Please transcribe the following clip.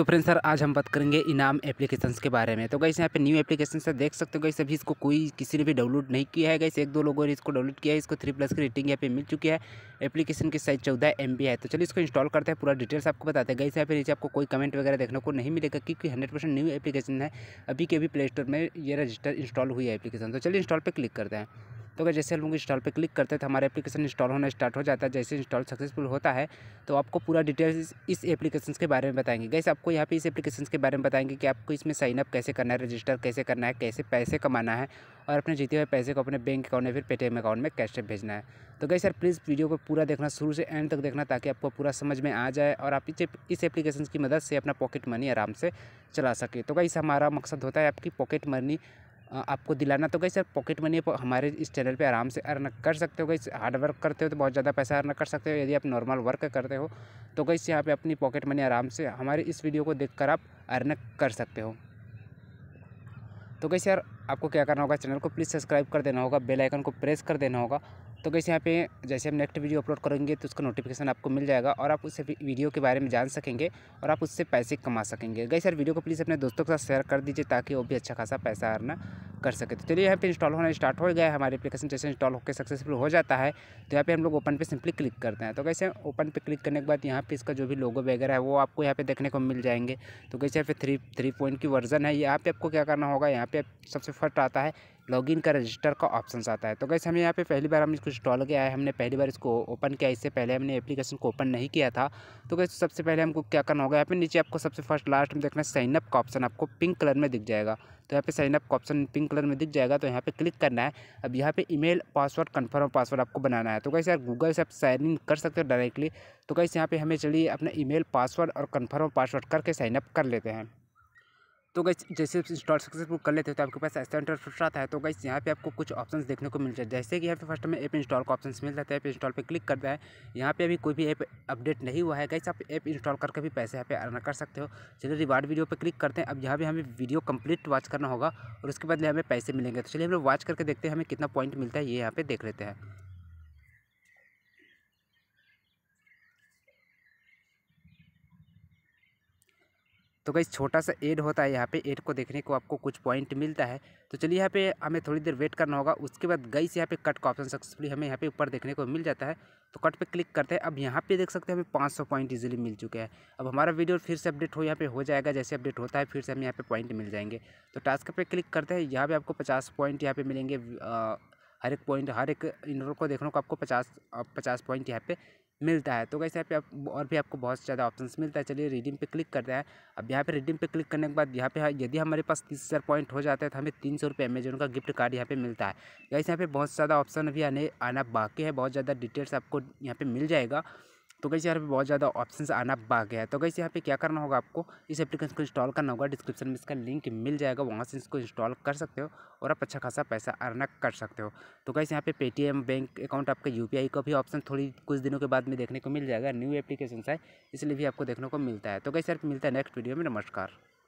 तो friend sir आज हम बात करेंगे इनाम एप्लीकेशंस के बारे में तो गई यहाँ पे न्यू एप्लीकेशन से देख सकते हो गई अभी इसको कोई किसी ने भी डाउनलोड नहीं किया है गई एक दो लोगों ने इसको डाउनलोड किया है इसको थ्री प्लस की रेटिंग यहाँ पे मिल चुकी है एप्लीकेशन की साइज चौदह एम है तो चलिए इसको इंस्टॉल करते हैं पूरा डिटेल्स आपको बताते हैं गई यहाँ पे नीचे आपको कोई कमेंट वगैरह देखने को नहीं मिलेगा क्योंकि हंड्रेड न्यू एप्लीकेशन है अभी के अभी प्ले स्टोर में ये रजिस्टर इंस्टॉल हुई है एप्लीकेशन तो चलिए इंस्टॉल पर क्लिक करते हैं तो अगर जैसे हम लोग इंस्टॉल पर क्लिक करते हैं तो हमारा एप्लीकेशन इंस्टॉल होना स्टार्ट हो जाता है जैसे इंस्टॉल सक्सेसफुल होता है तो आपको पूरा डिटेल्स इस एप्लीकेशन के बारे में बताएंगे गैस आपको यहाँ पर इस एप्लीकेशन के बारे में बताएंगे कि आपको इसमें साइनअप कैसे करना है रजिस्टर कैसे करना है कैसे पैसे कमाना है और अपने जीते हुए पैसे को अपने बैंक अकाउंट में फिर पेटीएम अकाउंट में कैश भेजना है तो गई सर प्लीज़ वीडियो को पूरा देखना शुरू से एंड तक देखना ताकि आपको पूरा समझ में आ जाए और आप इस एप्लीकेशन की मदद से अपना पॉकेट मनी आराम से चला सके तो गई हमारा मकसद होता है आपकी पॉकेट मनी आपको दिलाना तो गई सर पॉकेट मनी हमारे इस चैनल पे आराम से अर्न कर सकते हो गई हार्ड वर्क करते हो तो बहुत ज़्यादा पैसा अर्न कर सकते हो यदि आप नॉर्मल वर्क करते हो तो गई यहाँ पे अपनी पॉकेट मनी आराम से हमारे इस वीडियो को देखकर आप अर्न कर सकते हो तो गई यार आपको क्या करना होगा चैनल को प्लीज़ सब्सक्राइब कर देना होगा बेल आइकन को प्रेस कर देना होगा तो कैसे यहाँ पे जैसे हम नेक्स्ट वीडियो अपलोड करेंगे तो उसका नोटिफिकेशन आपको मिल जाएगा और आप उस वीडियो के बारे में जान सकेंगे और आप उससे पैसे कमा सकेंगे गई सर वीडियो को प्लीज़ अपने दोस्तों के साथ शेयर कर दीजिए ताकि वो भी अच्छा खासा पैसा अर्ना कर सके तो चलिए यहाँ पे इंस्टॉल होना स्टार्ट हो गया है हमारे एप्लीकेशन जैसे इंस्टॉल होकर सक्सेसफुल हो जाता है तो यहाँ पे हम लोग ओपन पे सिंपली क्लिक करते हैं तो कैसे ओपन पे क्लिक करने के बाद यहाँ पे इसका जो भी लोगो वगैरह है वो आपको यहाँ पे देखने को मिल जाएंगे तो कैसे यहाँ पे थ्री थ्री पॉइंट की वर्जन है यहाँ पे आपको क्या करना होगा यहाँ पे सबसे फर्स्ट आता है लॉगिन का रजिस्टर का ऑप्शन आता है तो कैसे हमें यहाँ पे पहली बार हम इसको इंस्टॉल किया है हमने पहली बार इसको ओपन किया इससे पहले हमने एप्लीकेशन को ओपन नहीं किया था तो कैसे सबसे पहले हमको क्या करना होगा यहाँ पे नीचे आपको सबसे फर्स्ट लास्ट में देखना साइन अप का ऑप्शन आपको पिंक कलर में दिख जाएगा तो यहाँ पे साइन अप का ऑप्शन पिंक कलर में दिख जाएगा तो यहाँ पे क्लिक करना है अब यहाँ पे ईमेल पासवर्ड कंफर्म पासवर्ड आपको बनाना है तो कैसे यार गूगल से आप साइन इन कर सकते हो डायरेक्टली तो कैसे यहाँ पे हमें चलिए अपना ईमेल पासवर्ड और कंफर्म पासवर्ड करके साइनअप कर लेते हैं तो गई जैसे इंस्टॉल सक्सेसफुल कर लेते हो तो आपके पास ऐसा इंटरफेस आता है तो गई यहाँ पे आपको कुछ ऑप्शंस देखने को मिल जाए जैसे कि यहाँ पे फर्स्ट में ऐप इंस्टॉल का ऑप्शन मिल जाता है ऐप इंस्टॉल पे क्लिक करता है यहाँ पे अभी कोई भी ऐप अपडेट नहीं हुआ है गई आप ऐप इंस्टॉल करके भी पैसे यहाँ पे अर्न कर सकते हो चलिए रिवार्ड वीडियो पर क्लिक करते हैं अब यहाँ पर हमें वीडियो कम्प्लीट वॉच करना होगा और उसके बाद हमें पैसे मिलेंगे तो चलिए हम लोग वॉच करके देखते हैं हमें कितना पॉइंट मिलता है ये यहाँ पे देख लेते हैं तो गई छोटा सा एड होता है यहाँ पे एड को देखने को आपको कुछ पॉइंट मिलता है तो चलिए यहाँ पे हमें थोड़ी देर वेट करना होगा उसके बाद गई से यहाँ पे कट का ऑप्शन सक्सेसफुली हमें यहाँ पे ऊपर देखने को मिल जाता है तो कट पे क्लिक करते हैं अब यहाँ पे देख सकते हैं हमें 500 पॉइंट इजीली मिल चुके हैं अब हमारा वीडियो फिर से अपडेट हो यहाँ पे हो जाएगा जैसे अपडेट होता है फिर से हमें यहाँ पे पॉइंट मिल जाएंगे तो टास्क पे क्लिक करते हैं यहाँ पे आपको पचास पॉइंट यहाँ पे मिलेंगे हर एक पॉइंट हर एक इन को देखने को आपको पचास पचास पॉइंट यहाँ पे मिलता है तो कैसे यहाँ पे आप और भी आपको बहुत ज़्यादा ऑप्शंस मिलता है चलिए रीडिंग पे क्लिक करते हैं अब यहाँ पे रीडिंग पे क्लिक करने के बाद यहाँ पे हाँ, यदि हमारे पास तीस हज़ार पॉइंट हो जाता है तो हमें तीन सौ रुपये अमेजोन का गिफ्ट कार्ड यहाँ पे मिलता है कैसे यहाँ पे बहुत ज़्यादा ऑप्शन अभी आने आना बाकी है बहुत ज़्यादा डिटेल्स आपको यहाँ पर मिल जाएगा तो कैसे यहाँ पे बहुत ज़्यादा ऑप्शन आना बा है तो कैसे यहाँ पे क्या करना होगा आपको इस एप्लीकेशन को इंस्टॉल करना होगा डिस्क्रिप्शन में इसका लिंक मिल जाएगा वहाँ से इसको इंस्टॉल कर सकते हो और आप अच्छा खासा पैसा अर्न कर सकते हो तो कैसे यहाँ पे पेटीएम बैंक अकाउंट आपका यू का भी ऑप्शन थोड़ी कुछ दिनों के बाद में देखने को मिल जाएगा न्यू एप्लीकेशन है इसलिए भी आपको देखने को मिलता है तो कैसे यहाँ मिलता है नेक्स्ट वीडियो में नमस्कार